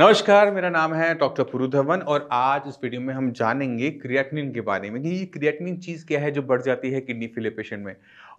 नमस्कार मेरा नाम है डॉक्टर पुरु धवन और आज इस वीडियो में हम जानेंगे क्रिएटिनिन के बारे में कि ये क्रिएटिनिन चीज़ क्या है जो बढ़ जाती है किडनी फेलियर पेशेंट में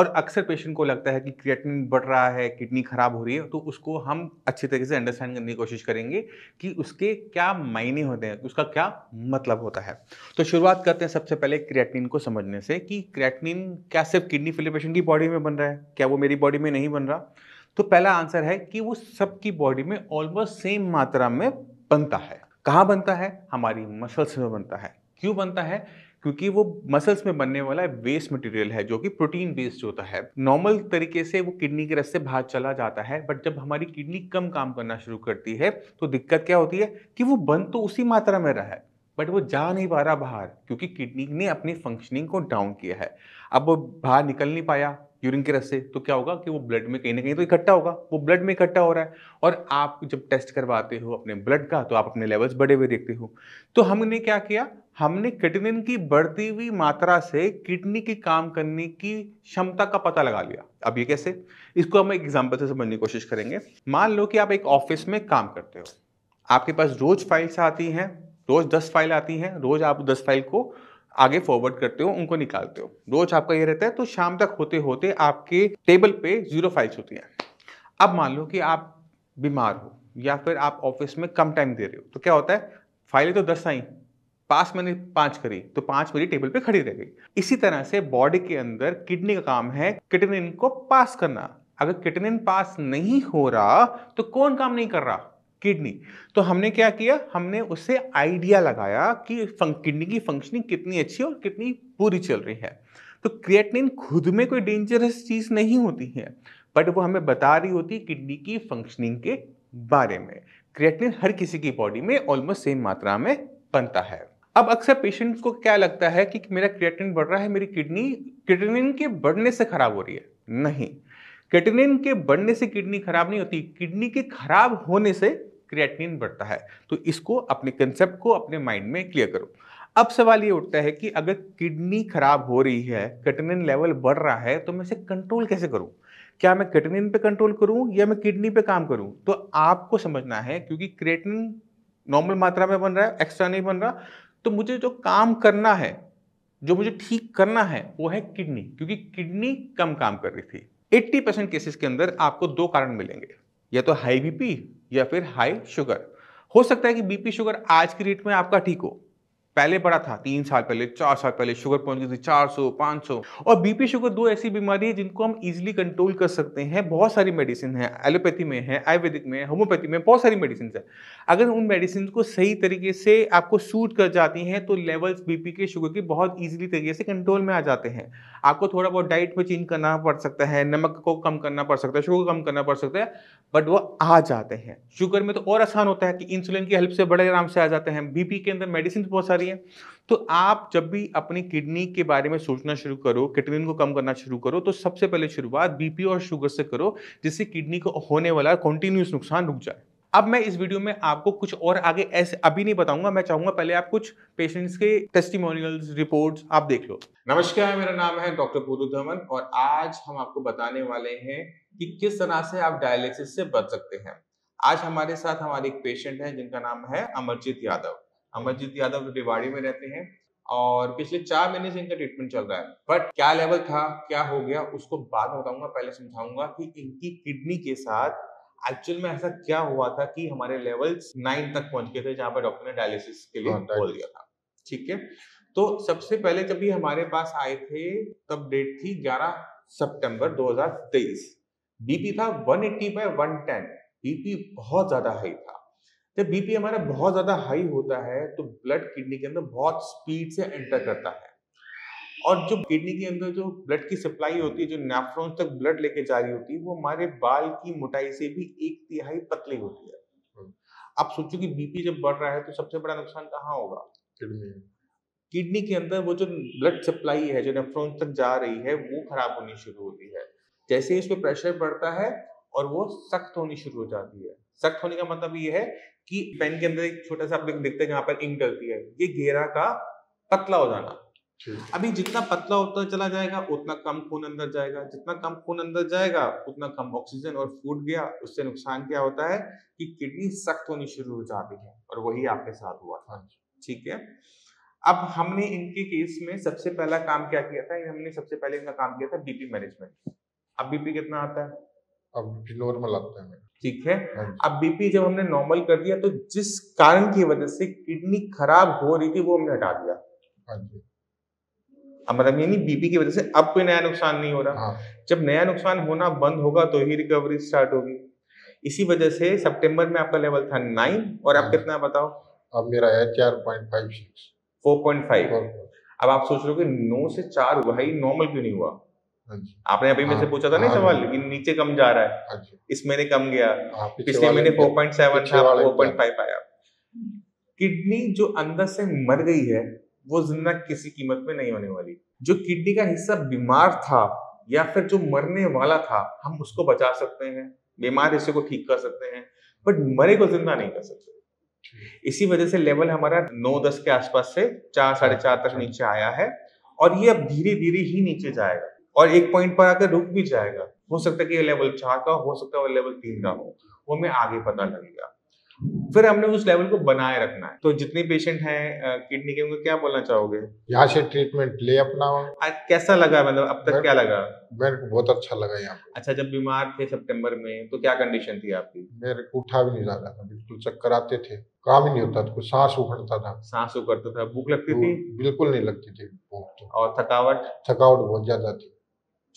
और अक्सर पेशेंट को लगता है कि क्रिएटिनिन बढ़ रहा है किडनी ख़राब हो रही है तो उसको हम अच्छी तरीके से अंडरस्टैंड करने की कोशिश करेंगे कि उसके क्या मायने होते हैं उसका क्या मतलब होता है तो शुरुआत करते हैं सबसे पहले क्रिएटिनिन को समझने से कि क्रिएटिनिन क्या सिर्फ किडनी फेलियर पेशेंट की बॉडी में बन रहा है क्या वो मेरी बॉडी में नहीं बन रहा तो पहला आंसर है कि वो सबकी बॉडी में ऑलमोस्ट सेम मात्रा में बनता है कहाँ बनता है हमारी मसल्स में बनता है क्यों बनता है क्योंकि वो मसल्स में बनने वाला वेस्ट मटेरियल है जो कि प्रोटीन बेस्ड होता है नॉर्मल तरीके से वो किडनी के रस्ते बाहर चला जाता है बट जब हमारी किडनी कम काम करना शुरू करती है तो दिक्कत क्या होती है कि वो बन तो उसी मात्रा में रहा है बट वो जा नहीं पा रहा बाहर क्योंकि किडनी ने अपनी फंक्शनिंग को डाउन किया है अब वो बाहर निकल नहीं पाया यूरिन के रस से तो क्या होगा कि वो ब्लड में कहीं ना कहीं तो इकट्ठा होगा वो ब्लड में इकट्ठा हो रहा है और आप जब टेस्ट करवाते हो अपने ब्लड का तो आप अपने लेवल्स बढ़े हुए देखते हो तो हमने क्या किया हमने किडनिन की बढ़ती हुई मात्रा से किडनी के काम करने की क्षमता का पता लगा लिया अब ये कैसे इसको हम एक एग्जाम्पल से समझने की कोशिश करेंगे मान लो कि आप एक ऑफिस में काम करते हो आपके पास रोज फाइल्स आती हैं रोज दस फाइल आती हैं रोज आप दस फाइल को आगे फॉरवर्ड करते हो उनको निकालते हो रोज आपका ये रहता है तो शाम तक होते होते आपके टेबल पे जीरो फाइल्स होती हैं अब मान लो कि आप बीमार हो या फिर आप ऑफिस में कम टाइम दे रहे हो तो क्या होता है फाइलें तो दस आई पास मैंने पाँच करी तो पाँच मेरी टेबल पे खड़ी रह गई इसी तरह से बॉडी के अंदर किडनी का काम है किटनिन को पास करना अगर किटनिन पास नहीं हो रहा तो कौन काम नहीं कर रहा किडनी तो हमने क्या किया हमने उससे आइडिया लगाया कि किडनी की फंक्शनिंग कितनी अच्छी और कितनी बुरी चल रही है तो क्रिएटिनिन खुद में कोई डेंजरस चीज़ नहीं होती है बट वो हमें बता रही होती है किडनी की फंक्शनिंग के बारे में क्रिएटिनिन हर किसी की बॉडी में ऑलमोस्ट सेम मात्रा में बनता है अब अक्सर पेशेंट्स को क्या लगता है कि मेरा क्रिएटिनिन बढ़ रहा है मेरी किडनी क्रिएटिनिन के बढ़ने से खराब हो रही है नहीं क्रिएटिनिन के बढ़ने से किडनी खराब नहीं होती किडनी के खराब होने से क्रिएटिनिन बढ़ता है तो इसको अपने कंसेप्ट को अपने माइंड में क्लियर करो अब सवाल ये उठता है कि अगर किडनी खराब हो रही है कटनिन लेवल बढ़ रहा है तो मैं इसे कंट्रोल कैसे करूं क्या मैं कटनिन पे कंट्रोल करूँ या मैं किडनी पे काम करूं तो आपको समझना है क्योंकि क्रिएटिन नॉर्मल मात्रा में बन रहा है एक्स्ट्रा नहीं बन रहा तो मुझे जो काम करना है जो मुझे ठीक करना है वो है किडनी क्योंकि किडनी कम काम कर रही थी 80 परसेंट केसेस के अंदर आपको दो कारण मिलेंगे या तो हाई बीपी या फिर हाई शुगर हो सकता है कि बीपी शुगर आज की रेट में आपका ठीक हो पहले पड़ा था तीन साल पहले चार साल पहले शुगर पहुंच गई थी चार सौ पाँच सौ और बीपी शुगर दो ऐसी बीमारी है जिनको हम इजीली कंट्रोल कर सकते हैं बहुत सारी मेडिसिन है एलोपैथी में है आयुर्वेदिक में होम्योपैथी में बहुत सारी मेडिसिन है अगर उन मेडिसिन को सही तरीके से आपको सूट कर जाती हैं तो लेवल्स बीपी के शुगर के बहुत ईजिली तरीके से कंट्रोल में आ जाते हैं आपको थोड़ा बहुत डाइट में चेंज करना पड़ सकता है नमक को कम करना पड़ सकता है शुगर कम करना पड़ सकता है बट वो आ जाते हैं शुगर में तो और आसान होता है कि इंसुलिन की हेल्प से बड़े आराम से आ जाते हैं बीपी के अंदर मेडिसिन बहुत सारी रही है तो आप जब भी अपनी किडनी के बारे में सोचना शुरू करो किटनिन को कम करना शुरू करो तो सबसे पहले शुरुआत बीपी और शुगर से करो जिससे किडनी को होने वाला कॉन्टिन्यूस नुकसान रुक जाए अब मैं इस वीडियो में आपको कुछ और आगे ऐसे अभी नहीं बताऊंगा मैं चाहूंगा पहले आप कुछ पेशेंट्स के टेस्टिमोनियल्स रिपोर्ट्स आप देख लो नमस्कार मेरा नाम है डॉक्टर पूरू धवन और आज हम आपको बताने वाले हैं कि किस तरह से आप डायलिसिस से बच सकते हैं आज हमारे साथ हमारे एक पेशेंट है जिनका नाम है अमरजीत यादव अमरजीत यादव रेवाड़ी में रहते हैं और पिछले चार महीने से इनका ट्रीटमेंट चल रहा है बट क्या लेवल था क्या हो गया उसको बाद में बताऊंगा पहले समझाऊंगा कि इनकी किडनी के साथ एक्चुअल में ऐसा क्या हुआ था कि हमारे लेवल्स नाइन तक पहुंच गए थे जहां पर डॉक्टर ने डायलिसिस के लिए हाँ, बोल दिया था ठीक है तो सबसे पहले जब भी हमारे पास आए थे तब डेट थी 11 सितंबर 2023 बीपी था 180 बाय 110 बीपी बहुत ज्यादा हाई था जब बीपी हमारा बहुत ज़्यादा हाई होता है तो ब्लड किडनी के अंदर बहुत स्पीड से एंटर करता है और जो किडनी के अंदर जो ब्लड की सप्लाई होती है जो नेफ्रॉन तक ब्लड लेके जा रही होती है वो हमारे बाल की मोटाई से भी एक तिहाई पतली होती है हम्म। आप सोचो कि बीपी जब बढ़ रहा है तो सबसे बड़ा नुकसान कहाँ होगा किडनी किडनी के अंदर वो जो ब्लड सप्लाई है जो नेफ्रॉन तक जा रही है वो खराब होनी शुरू होती है जैसे ही इस पर प्रेशर बढ़ता है और वो सख्त होनी शुरू हो जाती है सख्त होने का मतलब ये है कि पेन के अंदर एक छोटा सा आप देखते हैं जहां पर इंक डलती है ये घेरा का पतला हो जाना अभी जितना पतला होता चला जाएगा उतना कम खून अंदर जाएगा जितना कम खून अंदर जाएगा उतना कम ऑक्सीजन और फूट गया उससे नुकसान क्या होता है कि किडनी सख्त होनी शुरू हो जाती है और वही आपके साथ हुआ था हाँ ठीक है अब हमने इनके केस में सबसे पहला काम क्या किया था हमने सबसे पहले इनका काम किया था बीपी मैनेजमेंट अब बीपी कितना आता है अब नॉर्मल आते हैं ठीक है हाँ अब बीपी जब हमने नॉर्मल कर दिया तो जिस कारण की वजह से किडनी खराब हो रही थी वो हमने हटा दिया हाँ अब मतलब यानी बीपी की वजह से अब कोई नया नुकसान नहीं हो रहा हाँ। जब नया नुकसान होना बंद होगा तो ही रिकवरी स्टार्ट होगी इसी वजह से सितंबर में आपका लेवल था नाइन और आप हाँ। कितना बताओ अब मेरा है चार point five six four point five अब आप सोच रहे हो कि नौ से चार वही नॉर्मल क्यों नहीं हुआ हाँ आपने अभी मेरे से हाँ, पूछा था ना हाँ, सवाल कि नीचे कम जा रहा है इस महीने कम गया पिछले महीने फोर पॉइंट सेवन था फोर पॉइंट फाइव आया किडनी जो अंदर से मर गई है वो जिंदा किसी कीमत में नहीं होने वाली जो किडनी का हिस्सा बीमार था या फिर जो मरने वाला था हम उसको बचा सकते हैं बीमार हिस्से को ठीक कर सकते हैं बट मरे को जिंदा नहीं कर सकते इसी वजह से लेवल हमारा नौ दस के आसपास से चार साढ़े चार तक नीचे आया है और ये अब धीरे धीरे ही नीचे जाएगा और एक पॉइंट पर आकर रुक भी जाएगा हो सकता है कि लेवल चार का हो सकता है लेवल तीन का हो वो हमें आगे पता लगेगा फिर हमने उस लेवल को बनाए रखना है तो जितने पेशेंट हैं किडनी के उनको क्या बोलना चाहोगे यहाँ से ट्रीटमेंट ले अपना कैसा लगा मतलब अब तक क्या लगा मेरे को बहुत अच्छा लगा यहाँ अच्छा जब बीमार थे सितंबर में तो क्या कंडीशन थी आपकी मेरे को उठा भी नहीं जाता था बिल्कुल चक्कर आते थे काम ही नहीं होता था सांस उखड़ता था सांस उखड़ता था भूख लगती थी बिल्कुल नहीं लगती थी तो। और थकावट थकावट बहुत ज्यादा थी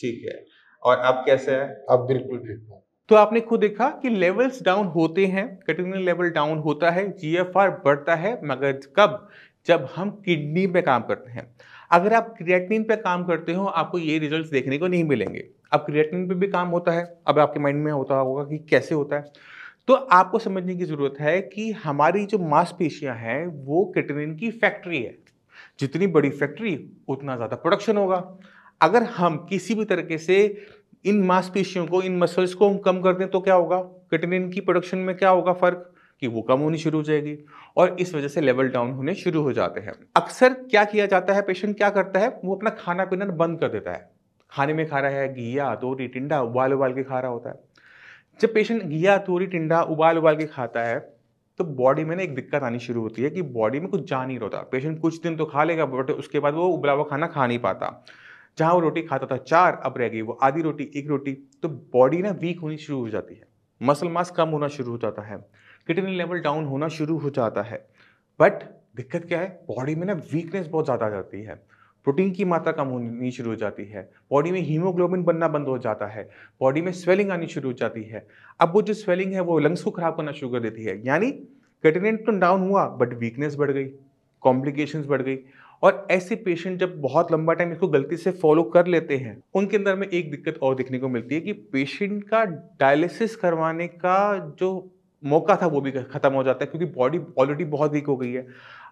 ठीक है और अब कैसे है अब बिल्कुल ठीक हूँ तो आपने खुद देखा कि लेवल्स डाउन होते हैं कटोरियल लेवल डाउन होता है जीएफआर बढ़ता है मगर कब जब हम किडनी पे काम करते हैं अगर आप क्रिएटिन पे काम करते हो आपको ये रिजल्ट्स देखने को नहीं मिलेंगे अब क्रिएटिन पे भी काम होता है अब आपके माइंड में होता होगा कि कैसे होता है तो आपको समझने की ज़रूरत है कि हमारी जो मांसपेशियां हैं वो क्रिएटिन की फैक्ट्री है जितनी बड़ी फैक्ट्री उतना ज़्यादा प्रोडक्शन होगा अगर हम किसी भी तरीके से इन मांसपेशियों को इन मसल्स को हम कम कर दें तो क्या होगा किटनिन की प्रोडक्शन में क्या होगा फर्क कि वो कम होनी शुरू हो जाएगी और इस वजह से लेवल डाउन होने शुरू हो जाते हैं अक्सर क्या किया जाता है पेशेंट क्या करता है वो अपना खाना पीना बंद कर देता है खाने में खा रहा है घिया तोरी टिंडा उबाल उबाल के खा रहा होता है जब पेशेंट घिया तोरी टिंडा उबाल उबाल के खाता है तो बॉडी में ना एक दिक्कत आनी शुरू होती है कि बॉडी में कुछ जा नहीं रहता पेशेंट कुछ दिन तो खा लेगा बट उसके बाद वो उबला हुआ खाना खा नहीं पाता जहाँ वो रोटी खाता था चार अब रह गई वो आधी रोटी एक रोटी तो बॉडी ना वीक होनी शुरू हो जाती है मसल मास कम होना शुरू हो जाता है किडनी लेवल डाउन होना शुरू हो जाता है बट दिक्कत क्या है बॉडी में ना वीकनेस बहुत ज़्यादा आ जाती है प्रोटीन की मात्रा कम होनी शुरू हो जाती है बॉडी में हीमोग्लोबिन बनना बंद हो जाता है बॉडी में स्वेलिंग आनी शुरू हो जाती है अब वो जो स्वेलिंग है वो लंग्स को ख़राब करना शुरू कर देती है यानी किडनी तो डाउन हुआ बट वीकनेस बढ़ गई कॉम्प्लिकेशंस बढ़ गई और ऐसे पेशेंट जब बहुत लंबा टाइम इसको गलती से फॉलो कर लेते हैं उनके अंदर में एक दिक्कत और देखने को मिलती है कि पेशेंट का डायलिसिस करवाने का जो मौका था वो भी खत्म हो जाता है क्योंकि बॉडी ऑलरेडी बहुत वीक हो गई है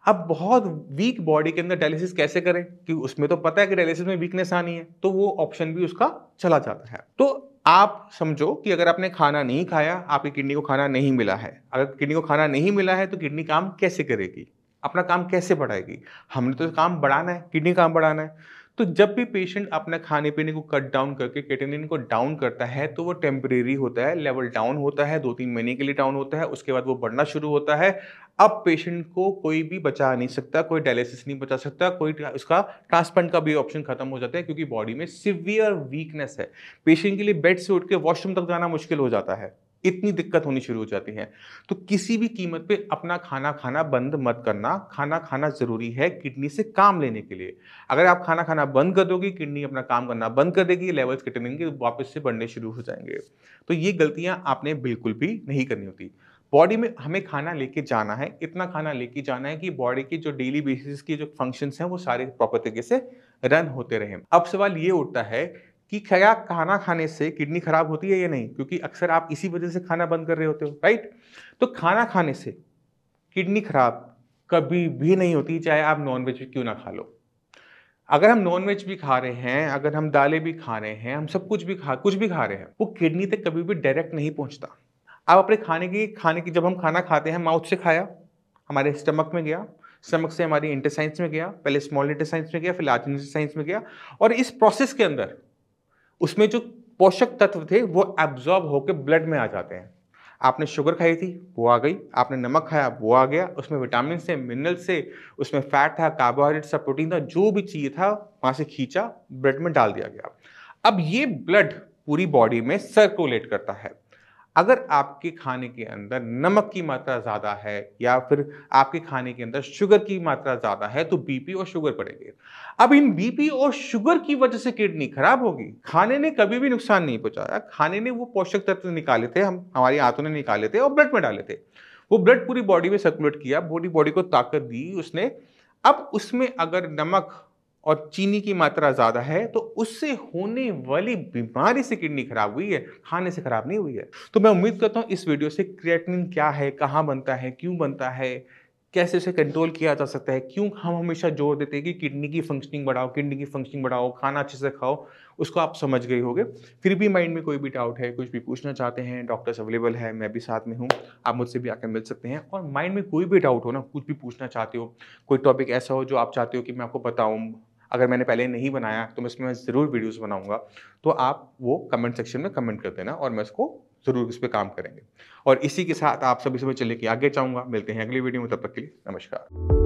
अब बहुत वीक बॉडी के अंदर डायलिसिस कैसे करें कि उसमें तो पता है कि डायलिसिस में वीकनेस आनी है तो वो ऑप्शन भी उसका चला जाता है तो आप समझो कि अगर आपने खाना नहीं खाया आपकी किडनी को खाना नहीं मिला है अगर किडनी को खाना नहीं मिला है तो किडनी काम कैसे करेगी अपना काम कैसे बढ़ाएगी हमने तो काम बढ़ाना है किडनी काम बढ़ाना है तो जब भी पेशेंट अपना खाने पीने को कट डाउन करके केटेनिन को डाउन करता है तो वो टेम्परेरी होता है लेवल डाउन होता है दो तीन महीने के लिए डाउन होता है उसके बाद वो बढ़ना शुरू होता है अब पेशेंट को कोई भी बचा नहीं सकता कोई डायलिसिस नहीं बचा सकता कोई उसका ट्रांसप्लांट का भी ऑप्शन खत्म हो जाता है क्योंकि बॉडी में सिवियर वीकनेस है पेशेंट के लिए बेड से उठ के वॉशरूम तक जाना मुश्किल हो जाता है इतनी दिक्कत होनी शुरू हो जाती है तो किसी भी कीमत पे अपना खाना खाना बंद मत करना खाना खाना ज़रूरी है किडनी से काम लेने के लिए अगर आप खाना खाना बंद कर दोगे किडनी अपना काम करना बंद कर देगी लेवल्स कटेंगे वापस से बढ़ने शुरू हो जाएंगे तो ये गलतियां आपने बिल्कुल भी नहीं करनी होती बॉडी में हमें खाना लेके जाना है इतना खाना लेके जाना है कि बॉडी की जो डेली बेसिस की जो फंक्शंस हैं वो सारे प्रॉपर तरीके से रन होते रहें अब सवाल ये उठता है कि खया खाना खाने से किडनी खराब होती है या नहीं क्योंकि अक्सर आप इसी वजह से खाना बंद कर रहे होते हो राइट तो खाना खाने से किडनी खराब कभी भी नहीं होती चाहे आप नॉनवेज क्यों ना खा लो अगर हम नॉनवेज भी खा रहे हैं अगर हम दालें भी खा रहे हैं हम सब कुछ भी खा कुछ भी खा रहे हैं वो किडनी तक कभी भी डायरेक्ट नहीं पहुंचता आप अपने खाने की खाने की जब हम खाना खाते हैं माउथ से खाया हमारे स्टमक में गया स्टमक से हमारी इंटेसाइंस में गया पहले स्मॉल इंटेसाइंस में गया फिर लार्ज इंटेसाइंस में गया और इस प्रोसेस के अंदर उसमें जो पोषक तत्व थे वो एब्जॉर्ब होकर ब्लड में आ जाते हैं आपने शुगर खाई थी वो आ गई आपने नमक खाया वो आ गया उसमें विटामिन से मिनरल से उसमें फैट था कार्बोहाइड्रेट था प्रोटीन था जो भी चाहिए था वहाँ से खींचा ब्लड में डाल दिया गया अब ये ब्लड पूरी बॉडी में सर्कुलेट करता है अगर आपके खाने के अंदर नमक की मात्रा ज़्यादा है या फिर आपके खाने के अंदर शुगर की मात्रा ज़्यादा है तो बीपी और शुगर पड़ेंगे अब इन बीपी और शुगर की वजह से किडनी खराब होगी खाने ने कभी भी नुकसान नहीं पहुंचाया खाने ने वो पोषक तत्व निकाले थे हम हमारी आंतों ने निकाले थे और ब्लड में डाले थे वो ब्लड पूरी बॉडी में सर्कुलेट किया बॉडी बॉडी को ताकत दी उसने अब उसमें अगर नमक और चीनी की मात्रा ज़्यादा है तो उससे होने वाली बीमारी से किडनी खराब हुई है खाने से खराब नहीं हुई है तो मैं उम्मीद करता हूँ इस वीडियो से क्रिएटिनिन क्या है कहाँ बनता है क्यों बनता है कैसे उसे कंट्रोल किया जा सकता है क्यों हम हमेशा जोर देते हैं कि किडनी की फंक्शनिंग बढ़ाओ किडनी की फंक्शनिंग बढ़ाओ खाना अच्छे से खाओ उसको आप समझ गए होगे फिर भी माइंड में कोई भी डाउट है कुछ भी पूछना चाहते हैं डॉक्टर्स अवेलेबल है मैं भी साथ में हूँ आप मुझसे भी आकर मिल सकते हैं और माइंड में कोई भी डाउट हो ना कुछ भी पूछना चाहते हो कोई टॉपिक ऐसा हो जो आप चाहते हो कि मैं आपको बताऊँ अगर मैंने पहले नहीं बनाया तो मैं इसमें मैं ज़रूर वीडियोस बनाऊंगा तो आप वो कमेंट सेक्शन में कमेंट कर देना और मैं इसको ज़रूर इस पर काम करेंगे और इसी के साथ आप सभी मैं चले के आगे चाहूँगा मिलते हैं अगली वीडियो में तब तक के लिए नमस्कार